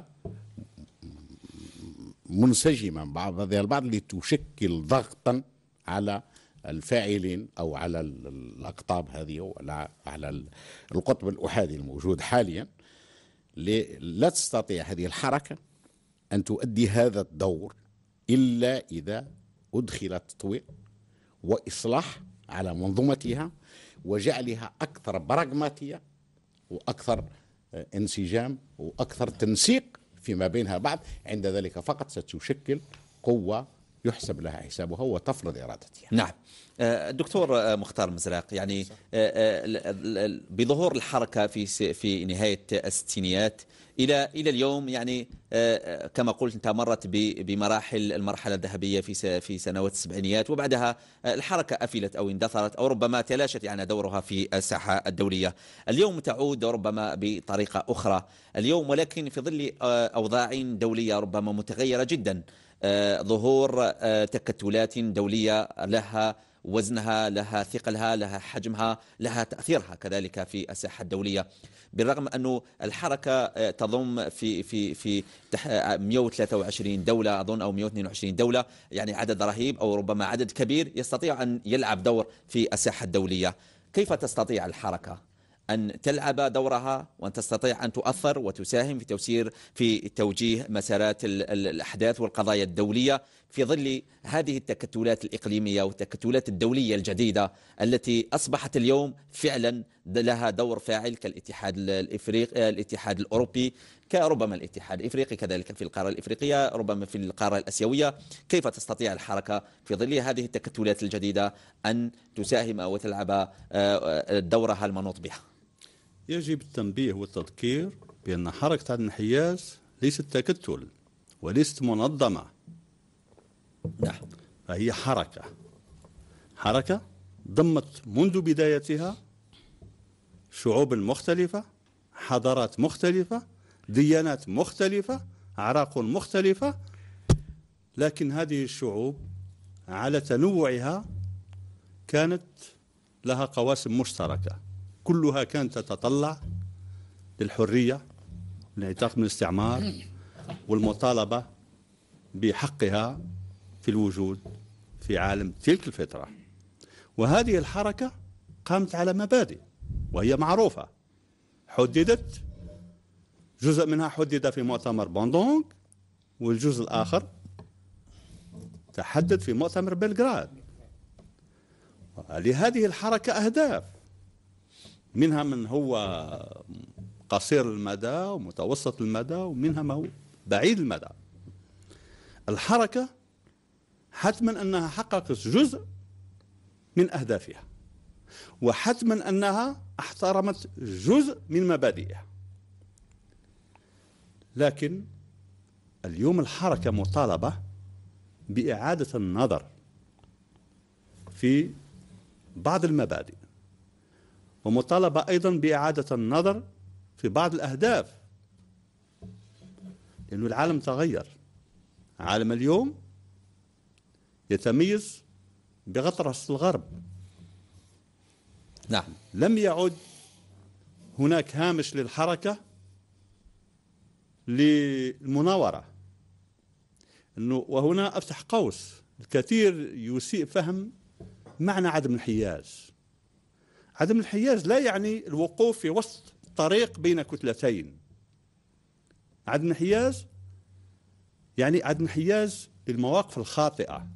منسجما بعضها البعض لتشكل ضغطا على الفاعلين او على الاقطاب هذه وعلى على القطب الاحادي الموجود حاليا لا تستطيع هذه الحركه ان تؤدي هذا الدور الا اذا ادخل تطوير واصلاح على منظومتها وجعلها اكثر براغماتيه واكثر آه، انسجام واكثر تنسيق فيما بينها بعض عند ذلك فقط ستشكل قوة يحسب لها حسابها وتفرض إرادتها نعم آه، الدكتور آه، مختار مزراق يعني آه، بظهور الحركة في في نهاية الستينيات إلى إلى اليوم يعني كما قلت أنت مرت بمراحل المرحلة الذهبية في في سنوات السبعينيات وبعدها الحركة أفلت أو اندثرت أو ربما تلاشت يعني دورها في الساحة الدولية اليوم تعود ربما بطريقة أخرى اليوم ولكن في ظل أوضاع دولية ربما متغيرة جدا آه، ظهور آه، تكتلات دولية لها وزنها لها ثقلها لها حجمها لها تأثيرها كذلك في الساحة الدولية بالرغم أنه الحركة آه، تضم في في في 123 دولة أظن أو 122 دولة يعني عدد رهيب أو ربما عدد كبير يستطيع أن يلعب دور في الساحة الدولية كيف تستطيع الحركة أن تلعب دورها وأن تستطيع أن تؤثر وتساهم في توسير في توجيه مسارات الأحداث والقضايا الدولية في ظل هذه التكتلات الإقليمية والتكتلات الدولية الجديدة التي أصبحت اليوم فعلا لها دور فاعل كالاتحاد الإفريقي الاتحاد الأوروبي كربما الاتحاد الافريقي كذلك في القاره الافريقيه ربما في القاره الاسيويه كيف تستطيع الحركه في ظل هذه التكتلات الجديده ان تساهم وتلعب آه، دورها المنوط بها يجب التنبيه والتذكير بأن حركة الانحياز ليست تكتل وليست منظمة لا نعم، فهي حركة حركة ضمت منذ بدايتها شعوب مختلفة حضارات مختلفة ديانات مختلفة أعراق مختلفة لكن هذه الشعوب على تنوعها كانت لها قواسم مشتركه كلها كانت تتطلع للحرية والانعتاق من الاستعمار والمطالبة بحقها في الوجود في عالم تلك الفترة وهذه الحركة قامت على مبادئ وهي معروفة حددت جزء منها حدد في مؤتمر بوندونغ والجزء الآخر تحدد في مؤتمر بلغراد لهذه الحركة أهداف منها من هو قصير المدى ومتوسط المدى ومنها ما هو بعيد المدى الحركة حتما أنها حققت جزء من أهدافها وحتما أنها احترمت جزء من مبادئها لكن اليوم الحركة مطالبة بإعادة النظر في بعض المبادئ ومطالبة أيضا بإعادة النظر في بعض الأهداف لأن العالم تغير عالم اليوم يتميز بغطرسة الغرب نعم لم يعد هناك هامش للحركة للمناورة انه وهنا افتح قوس الكثير يسيء فهم معنى عدم الحياز عدم الانحياز لا يعني الوقوف في وسط طريق بين كتلتين عدم الانحياز يعني عدم الانحياز للمواقف الخاطئة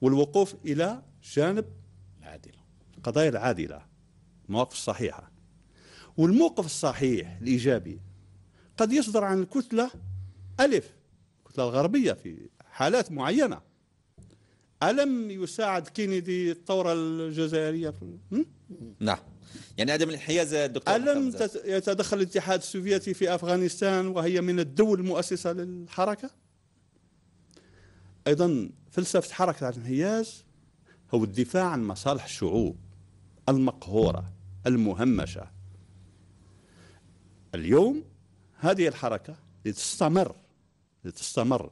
والوقوف إلى جانب العادلة القضايا العادلة المواقف الصحيحة والموقف الصحيح الإيجابي قد يصدر عن الكتلة ألف الكتلة الغربية في حالات معينة ألم يساعد كينيدي الثورة الجزائرية؟ نعم يعني هذا من الحيازه دكتور ألم يتدخل الاتحاد السوفيتي في أفغانستان وهي من الدول المؤسسة للحركة؟ أيضا فلسفة حركة الانحياز هو الدفاع عن مصالح الشعوب المقهورة المهمشة اليوم هذه الحركة لتستمر لتستمر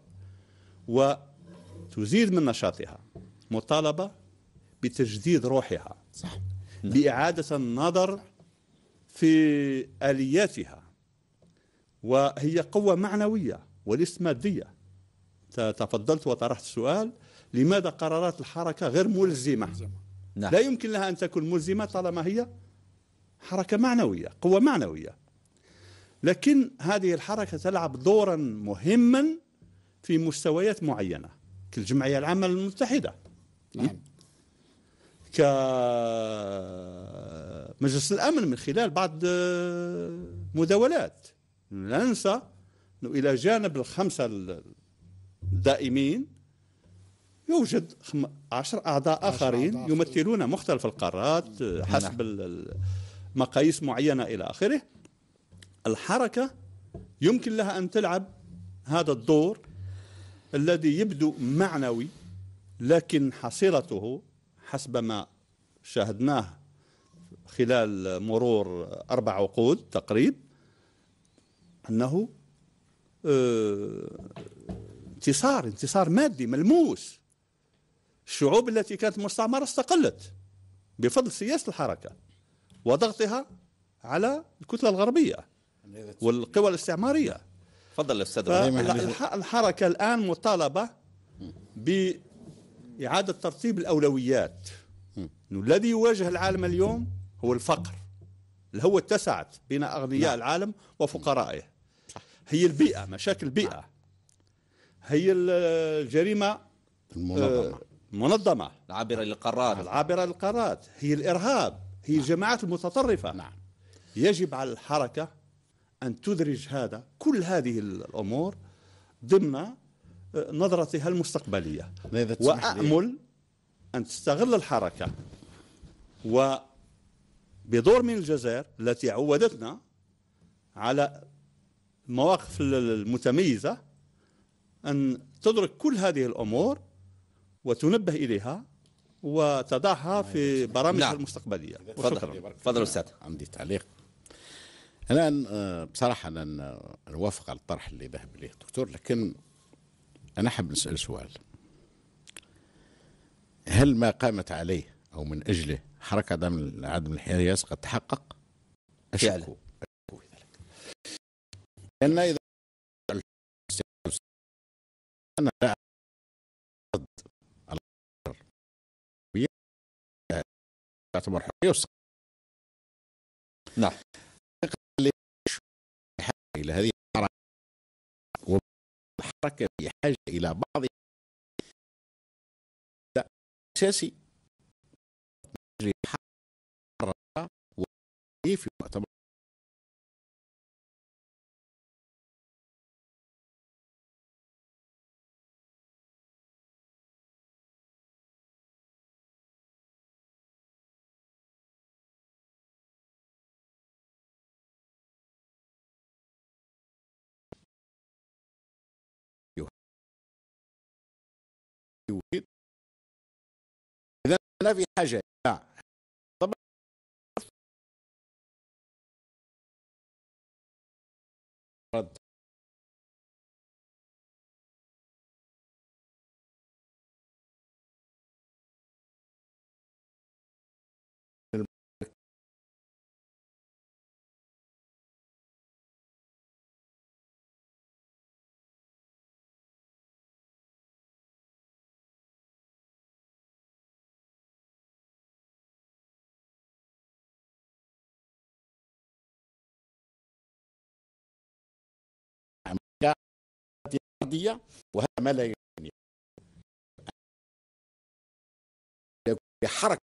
و تزيد من نشاطها مطالبة بتجديد روحها صح. بإعادة النظر في آلياتها وهي قوة معنوية وليست مادية تفضلت وطرحت سؤال لماذا قرارات الحركة غير ملزمة نعم. لا يمكن لها أن تكون ملزمة طالما هي حركة معنوية قوة معنوية لكن هذه الحركة تلعب دورا مهما في مستويات معينة كالجمعية العامة المتحدة نعم كمجلس الأمن من خلال بعض آه، مداولات لا ننسى أنه إلى جانب الخمسة الدائمين يوجد عشر أعضاء آخرين يمثلون مختلف القارات آه، نعم. حسب مقاييس معينة إلى آخره الحركة يمكن لها أن تلعب هذا الدور الذي يبدو معنوي لكن حصيلته حسب ما شاهدناه خلال مرور أربع عقود تقريب أنه آه، انتصار انتصار مادي ملموس الشعوب التي كانت مستعمرة استقلت بفضل سياسة الحركة وضغطها على الكتلة الغربية يعني والقوى الاستعمارية تفضل الاستاذ الحركه الان مطالبه باعاده ترتيب الاولويات الذي يواجه العالم اليوم هو الفقر اللي هو اتسعت بين اغنياء نعم. العالم وفقرائه هي البيئه مشاكل البيئه نعم. هي الجريمه المنظمه المنظمه آه، العابره للقارات العابره للقارات هي الارهاب هي نعم. الجماعات المتطرفه نعم يجب على الحركه أن تدرج هذا كل هذه الأمور ضمن آه، نظرتها المستقبلية وأأمل أن تستغل الحركة وبدور من الجزائر التي عودتنا على المواقف المتميزة أن تدرك كل هذه الأمور وتنبه إليها وتضعها في برامجها نعم. المستقبلية تفضل تفضل أستاذ عندي تعليق انا آه، بصراحه انا نوافق على الطرح اللي ذهب اليه الدكتور لكن انا احب نسال سؤال هل ما قامت عليه او من اجله حركه عدم عدم الحياس قد تحقق؟ اشكو فعلا. اشكو ذلك لان اذا انا لا تعتبر حريه نعم إلى هذه الحركة والحركة في حاجة إلى بعض أساسي في مؤتمر لا في حاجه لا طبعا رد الأرضية وهذا ما لا يعني بحركة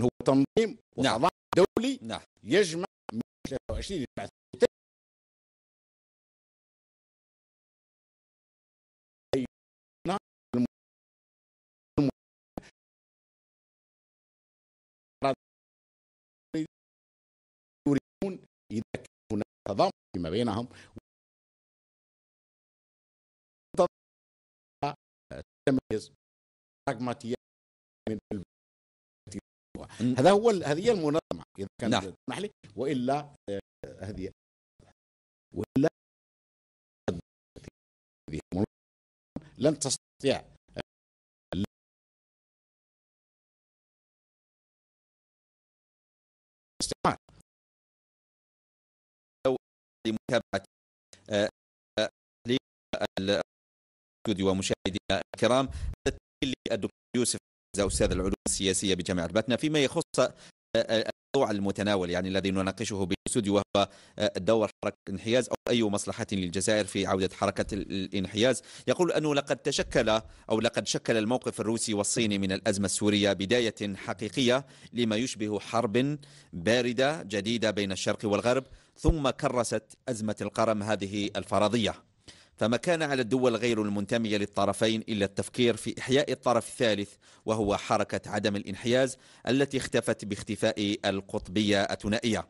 هو تنظيم نعم. دولي نعم. يجمع 23 بعثة تضامن فيما بينهم تميز براغماتية هذا هو هذه المنظمة إذا كان نعم. تسمح لي وإلا آه، هذه وإلا لن تستطيع آه، استعمال لمتابعة آه، ومشاهدينا الكرام الدكتور يوسف أستاذ العلوم السياسية بجامعة باتنا فيما يخص آه، الموضوع المتناول يعني الذي نناقشه بالاستوديو وهو آه، دور حركة الانحياز أو أي مصلحة للجزائر في عودة حركة الانحياز يقول أنه لقد تشكل أو لقد شكل الموقف الروسي والصيني من الأزمة السورية بداية حقيقية لما يشبه حرب باردة جديدة بين الشرق والغرب ثم كرست أزمة القرم هذه الفرضية فما كان على الدول غير المنتمية للطرفين إلا التفكير في إحياء الطرف الثالث وهو حركة عدم الانحياز التي اختفت باختفاء القطبية الثنائية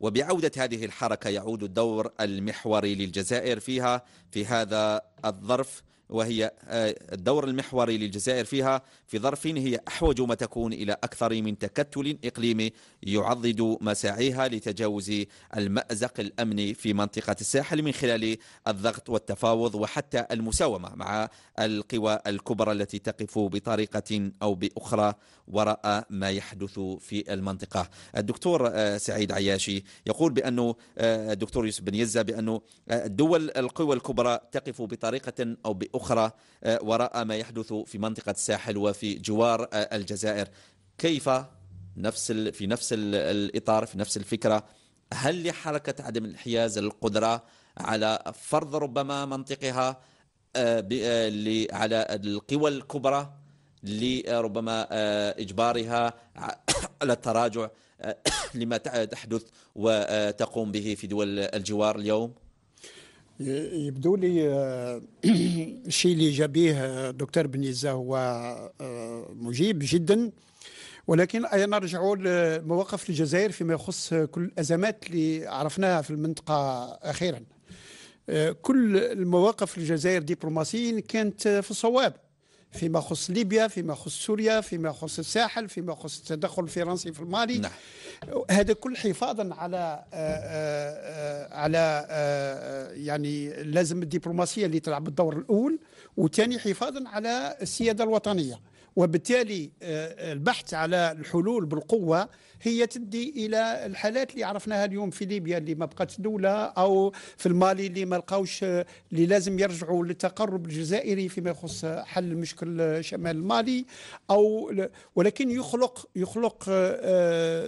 وبعودة هذه الحركة يعود الدور المحوري للجزائر فيها في هذا الظرف وهي آه، الدور المحوري للجزائر فيها في ظرف هي أحوج ما تكون إلى أكثر من تكتل إقليمي يعضد مساعيها لتجاوز المأزق الأمني في منطقة الساحل من خلال الضغط والتفاوض وحتى المساومة مع القوى الكبرى التي تقف بطريقة أو بأخرى وراء ما يحدث في المنطقة الدكتور آه، سعيد عياشي يقول بأنه آه، الدكتور يوسف بن يزة بأنه الدول القوى الكبرى تقف بطريقة أو بأخرى أخرى آه، وراء ما يحدث في منطقة الساحل وفي جوار آه، الجزائر كيف نفس في نفس الإطار في نفس الفكرة هل لحركة عدم الانحياز القدرة على فرض ربما منطقها آه، على القوى الكبرى لربما إجبارها (coughs) على التراجع (coughs) لما تحدث وتقوم به في دول الجوار اليوم؟ يبدو لي الشيء آه، (clears throat) اللي جا جابيه آه، دكتور بنيزه هو آه، مجيب جدا ولكن ايا نرجع لمواقف الجزائر فيما يخص كل الأزمات اللي عرفناها في المنطقة أخيرا كل المواقف الجزائر ديبلوماسيين كانت في الصواب فيما يخص ليبيا فيما يخص سوريا فيما يخص الساحل فيما يخص التدخل الفرنسي في المالي نعم. هذا كل حفاظا على آآ آه، آآ آه، على آآ آه، يعني لازم الدبلوماسيه اللي تلعب الدور الاول وثاني حفاظا على السياده الوطنيه وبالتالي آه، البحث على الحلول بالقوة هي تدي إلى الحالات اللي عرفناها اليوم في ليبيا اللي ما بقت دولة أو في المالي اللي ما لقاوش اللي لازم يرجعوا للتقرب الجزائري فيما يخص حل مشكل شمال المالي أو ولكن يخلق يخلق آه،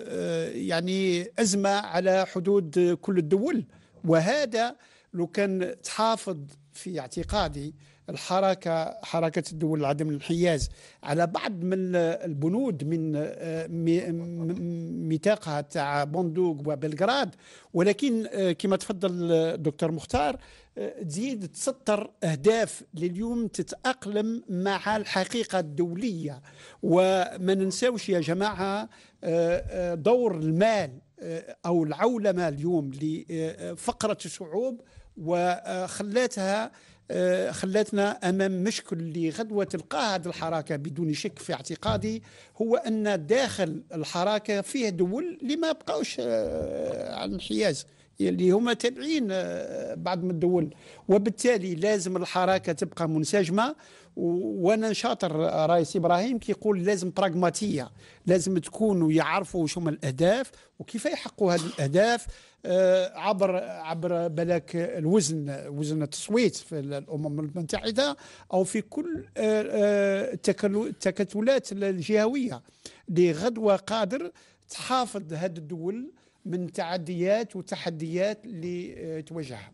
آه، يعني أزمة على حدود كل الدول وهذا لو كان تحافظ في اعتقادي الحركه حركه الدول لعدم الانحياز على بعض من البنود من ميثاقها تاع بندوق وبلغراد ولكن كما تفضل الدكتور مختار تزيد تسطر اهداف لليوم تتاقلم مع الحقيقه الدوليه وما ننساوش يا جماعه دور المال او العولمه اليوم لفقره الشعوب وخلاتها آه، خلتنا امام مشكل اللي غدوه تلقاه هذه الحركه بدون شك في اعتقادي هو ان داخل الحركه فيه دول اللي ما بقاوش آه، عن الحياز اللي هما تابعين آه، بعض من الدول وبالتالي لازم الحركه تبقى منسجمه وانا شاطر آه، رئيس ابراهيم كيقول لازم براغماتيه لازم تكونوا يعرفوا شو هما الاهداف وكيف يحققوا هذه الاهداف آه، عبر عبر بلاك الوزن وزن التصويت في الامم المتحده او في كل التكتلات الجهويه لغدوه قادر تحافظ هذه الدول من تعديات وتحديات اللي آه، تواجهها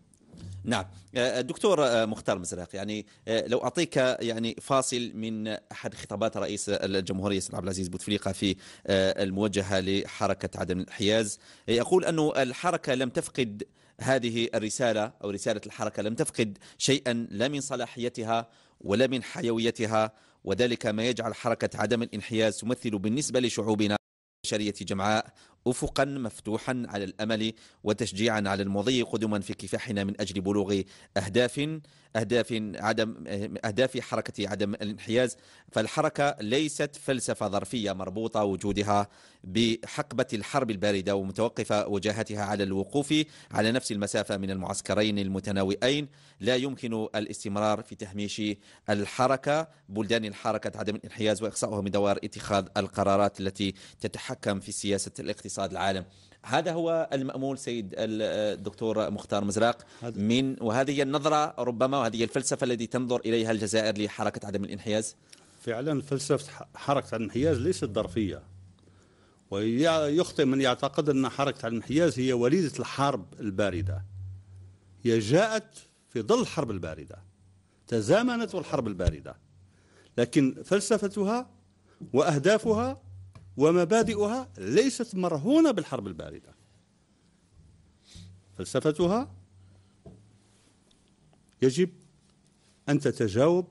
نعم الدكتور آه، آه، مختار مزراق يعني لو اعطيك يعني فاصل من احد خطابات رئيس الجمهوريه سيد عبد العزيز بوتفليقه في الموجهه لحركه عدم الانحياز يقول انه الحركه لم تفقد هذه الرساله او رساله الحركه لم تفقد شيئا لا من صلاحيتها ولا من حيويتها وذلك ما يجعل حركه عدم الانحياز تمثل بالنسبه لشعوبنا بشرية جمعاء افقا مفتوحا على الامل وتشجيعا على المضي قدما في كفاحنا من اجل بلوغ اهداف اهداف عدم اهداف حركه عدم الانحياز فالحركه ليست فلسفه ظرفيه مربوطه وجودها بحقبه الحرب البارده ومتوقفه وجاهتها على الوقوف على نفس المسافه من المعسكرين المتناوئين لا يمكن الاستمرار في تهميش الحركه بلدان الحركه عدم الانحياز واقصائها من دوار اتخاذ القرارات التي تتحكم في السياسه الاقتصاديه اقتصاد العالم هذا هو المأمول سيد الدكتور مختار مزراق من وهذه النظرة ربما وهذه الفلسفة التي تنظر إليها الجزائر لحركة عدم الانحياز فعلا فلسفة حركة عدم الانحياز ليست ظرفية ويخطئ من يعتقد أن حركة عدم الانحياز هي وليدة الحرب الباردة هي جاءت في ظل الحرب الباردة تزامنت والحرب الباردة لكن فلسفتها وأهدافها ومبادئها ليست مرهونة بالحرب الباردة فلسفتها يجب أن تتجاوب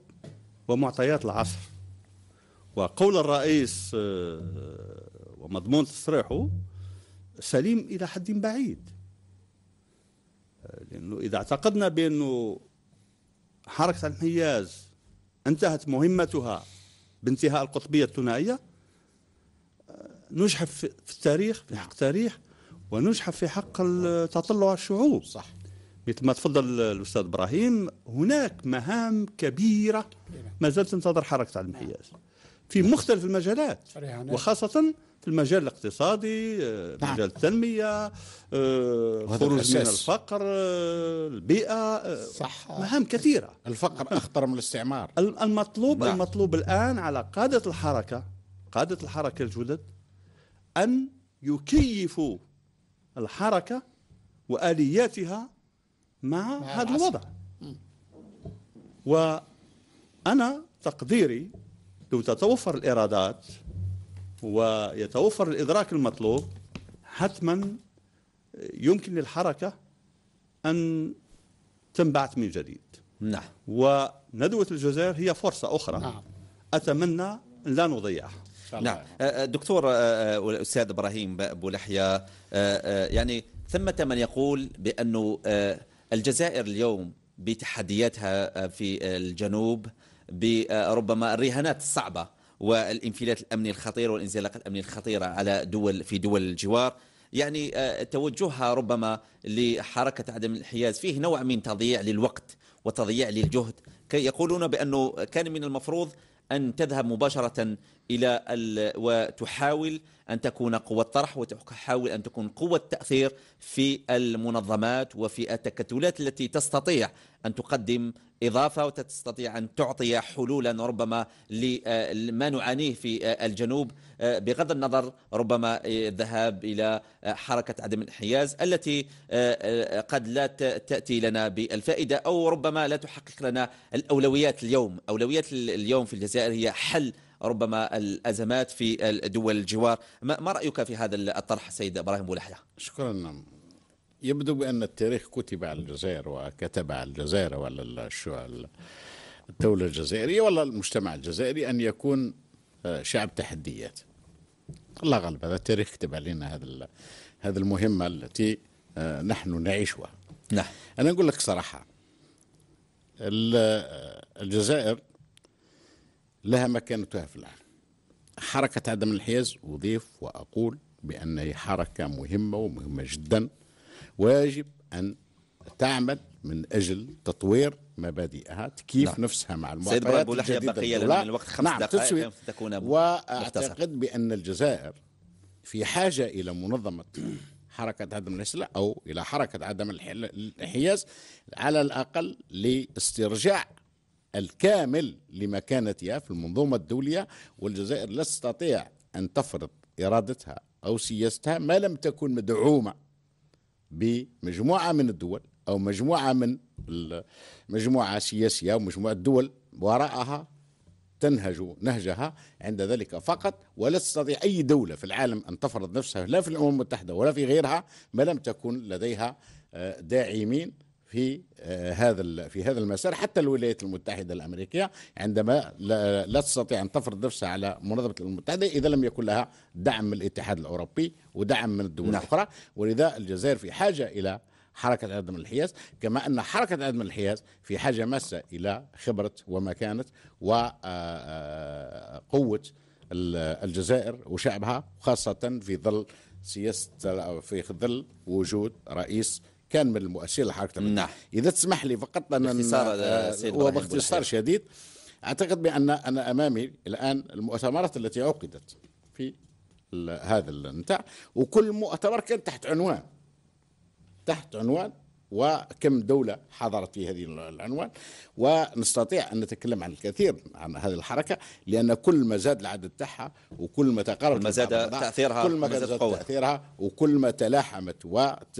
ومعطيات العصر وقول الرئيس آه، ومضمون تصريحه سليم إلى حد بعيد آه، لأنه إذا اعتقدنا بأنه حركة الحياز انتهت مهمتها بانتهاء القطبية الثنائية نجحف في التاريخ في نعم. حق التاريخ ونجحف في حق نعم. تطلع الشعوب صح مثل ما تفضل الاستاذ ابراهيم هناك مهام كبيره نعم. ما زالت تنتظر حركه على المحياز في مختلف المجالات وخاصه في المجال الاقتصادي آه، نعم. مجال التنمية آه، خروج من الفقر آه، البيئة صح. مهام كثيرة الفقر أخطر من الاستعمار المطلوب المطلوب الآن على قادة الحركة قادة الحركة الجدد أن يكيفوا الحركة وآلياتها مع, مع هذا الوضع وأنا تقديري لو تتوفر الإرادات ويتوفر الإدراك المطلوب حتما يمكن للحركة أن تنبعث من جديد نعم وندوة الجزائر هي فرصة أخرى نعم. أتمنى لا نضيعها نعم أه، أه، دكتور أه، الاستاذ ابراهيم ابو لحية يعني ثمة من يقول بانه الجزائر اليوم بتحدياتها في الجنوب بربما الرهانات الصعبة والانفلات الأمني الخطير والانزلاق الامني الخطيرة على دول في دول الجوار يعني توجهها ربما لحركة عدم الانحياز فيه نوع من تضييع للوقت وتضييع للجهد يقولون بأنه كان من المفروض أن تذهب مباشرة الى وتحاول ان تكون قوه طرح وتحاول ان تكون قوه تاثير في المنظمات وفي التكتلات التي تستطيع ان تقدم اضافه وتستطيع ان تعطي حلولا ربما لما نعانيه في الجنوب بغض النظر ربما الذهاب الى حركه عدم الانحياز التي قد لا تاتي لنا بالفائده او ربما لا تحقق لنا الاولويات اليوم، اولويات اليوم في الجزائر هي حل ربما الأزمات في دول الجوار ما رأيك في هذا الطرح سيد إبراهيم بولحية شكرا يبدو بأن التاريخ كتب على الجزائر وكتب على الجزائر وعلى الدولة الجزائرية ولا المجتمع الجزائري أن يكون آه، شعب تحديات الله غالب هذا التاريخ كتب علينا هذا هذه المهمة التي آه، نحن نعيشها نعم أنا أقول لك صراحة آه، الجزائر لها مكانتها في العالم حركة عدم الانحياز أضيف وأقول بأن هي حركة مهمة ومهمة جدا ويجب أن تعمل من أجل تطوير مبادئها تكيف لا. نعم. نفسها مع المعطيات الجديدة بقية لنا الوقت خمس نعم دقائق تكون وأعتقد بأن الجزائر في حاجة إلى منظمة حركة عدم الإسلاء أو إلى حركة عدم الانحياز على الأقل لاسترجاع الكامل لمكانتها في المنظومة الدولية والجزائر لا تستطيع أن تفرض إرادتها أو سياستها ما لم تكن مدعومة بمجموعة من الدول أو مجموعة من مجموعة سياسية أو مجموعة دول وراءها تنهج نهجها عند ذلك فقط ولا تستطيع أي دولة في العالم أن تفرض نفسها لا في الأمم المتحدة ولا في غيرها ما لم تكن لديها آه، داعمين في آه، هذا في هذا المسار حتى الولايات المتحده الامريكيه عندما لا, تستطيع ان تفرض نفسها على منظمه الامم المتحده اذا لم يكن لها دعم من الاتحاد الاوروبي ودعم من الدول نعم. الاخرى ولذا الجزائر في حاجه الى حركة عدم الحياز كما أن حركة عدم الحياز في حاجة ماسة إلى خبرة ومكانة وقوة آه، آه، الجزائر وشعبها خاصة في ظل سياسة في ظل وجود رئيس كان من المؤسسين للحركه نعم اذا تسمح لي فقط ان وباختصار آه، آه، شديد اعتقد بان انا امامي الان المؤتمرات التي عقدت في هذا النتاع وكل مؤتمر كان تحت عنوان تحت عنوان وكم دولة حضرت في هذه العنوان ونستطيع أن نتكلم عن الكثير عن هذه الحركة لأن كل ما زاد العدد تاعها وكل ما تقربت كل ما زاد تأثيرها كل ما زاد تأثيرها وكل ما تلاحمت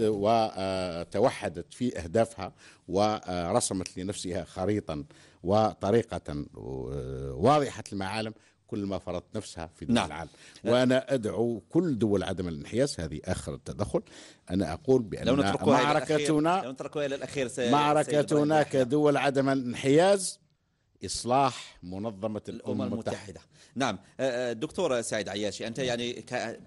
وتوحدت آه، في أهدافها ورسمت لنفسها خريطا وطريقة آه، واضحة المعالم كل ما فرضت نفسها في دول نعم. العالم وأنا أدعو كل دول عدم الانحياز هذه آخر التدخل أنا أقول بأن لو نتركوها معركتنا لو نتركوها للأخير سي... معركتنا كدول عدم الانحياز إصلاح منظمة الأمم المتحدة نعم أه، أه، دكتور سعيد عياشي أنت يعني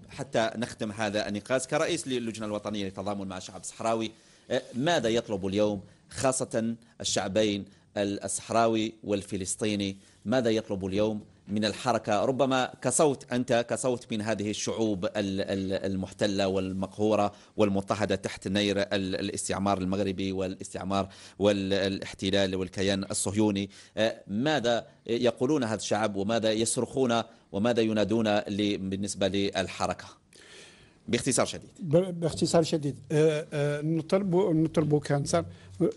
حتى نختم هذا النقاش كرئيس للجنة الوطنية للتضامن مع الشعب الصحراوي أه، ماذا يطلب اليوم خاصة الشعبين الصحراوي والفلسطيني ماذا يطلب اليوم من الحركة ربما كصوت أنت كصوت من هذه الشعوب المحتلة والمقهورة والمضطهدة تحت نير الاستعمار المغربي والاستعمار والاحتلال والكيان الصهيوني آه، ماذا يقولون هذا الشعب وماذا يصرخون وماذا ينادون بالنسبة للحركة باختصار شديد باختصار شديد أه، أه، نطلب نطلب كانسر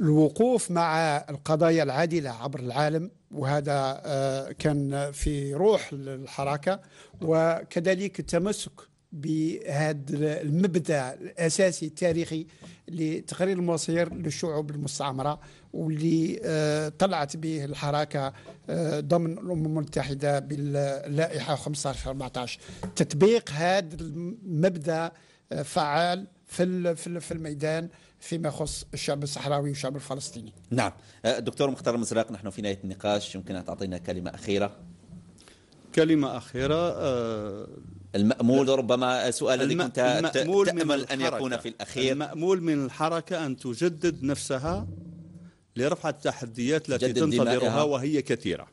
الوقوف مع القضايا العادله عبر العالم وهذا أه، كان في روح الحركه وكذلك التمسك بهذا المبدا الاساسي التاريخي لتقرير المصير للشعوب المستعمره واللي آه، طلعت به الحركه آه، ضمن الامم المتحده باللائحه 15 14 تطبيق هذا المبدا آه، فعال في في الميدان فيما يخص الشعب الصحراوي والشعب الفلسطيني. نعم، دكتور مختار المزراق نحن في نهايه النقاش يمكن ان تعطينا كلمه اخيره. كلمه اخيره المأمول ربما سؤال الذي كنت تأمل أن يكون في الأخير المأمول من الحركة أن تجدد نفسها لرفع التحديات التي تنتظرها وهي كثيرة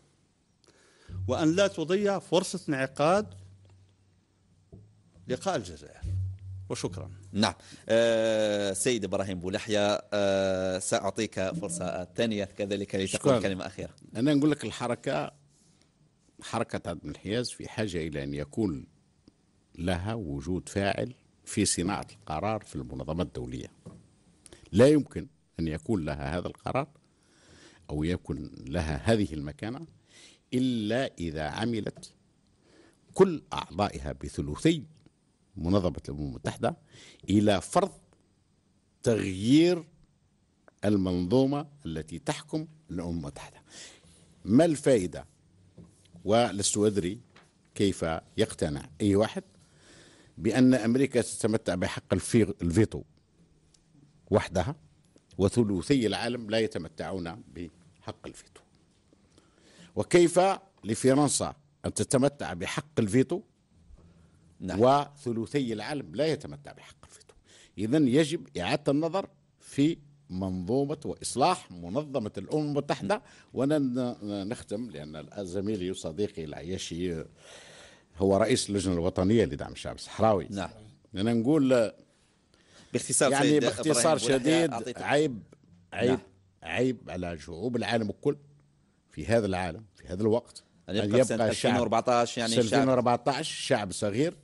وأن لا تضيع فرصة انعقاد لقاء الجزائر وشكرا نعم آه سيد إبراهيم بولحية آه سأعطيك فرصة ثانية كذلك لتقول كلمة أخيرة أنا نقول لك الحركة حركة عبد الحياز في حاجة إلى أن يكون لها وجود فاعل في صناعة القرار في المنظمات الدولية لا يمكن أن يكون لها هذا القرار أو يكون لها هذه المكانة إلا إذا عملت كل أعضائها بثلثي منظمة الأمم المتحدة إلى فرض تغيير المنظومة التي تحكم الأمم المتحدة ما الفائدة ولست أدري كيف يقتنع أي واحد بأن أمريكا تتمتع بحق الفيتو وحدها وثلثي العالم لا يتمتعون بحق الفيتو وكيف لفرنسا أن تتمتع بحق الفيتو نعم. وثلثي العالم لا يتمتع بحق الفيتو إذا يجب إعادة النظر في منظومة وإصلاح منظمة الأمم المتحدة نعم. ونختم لأن زميلي وصديقي العياشي هو رئيس اللجنه الوطنيه لدعم الشعب الصحراوي نعم انا نقول باختصار يعني باختصار شديد عيب عيب نعم. عيب على شعوب العالم الكل في هذا العالم في هذا الوقت ان يبقى, أن يبقى 2014 يعني 2014 شعب صغير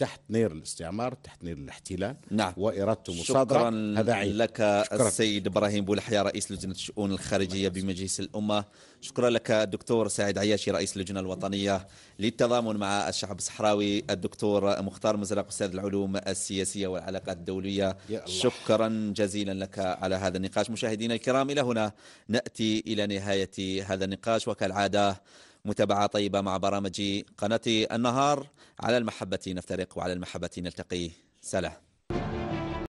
تحت نير الاستعمار تحت نير الاحتلال نعم وإرادته مصادرة شكرا هذا عيب. لك شكرا. السيد إبراهيم بولحيا رئيس لجنة الشؤون الخارجية بمجلس الأمة شكرا لك الدكتور سعيد عياشي رئيس اللجنة الوطنيه للتضامن مع الشعب الصحراوي الدكتور مختار مزرق أستاذ العلوم السياسية والعلاقات الدولية شكرا جزيلا لك على هذا النقاش مشاهدينا الكرام إلى هنا نأتي إلى نهاية هذا النقاش وكالعادة متابعة طيبة مع برامج قناة النهار على المحبة نفترق وعلى المحبة نلتقي سلام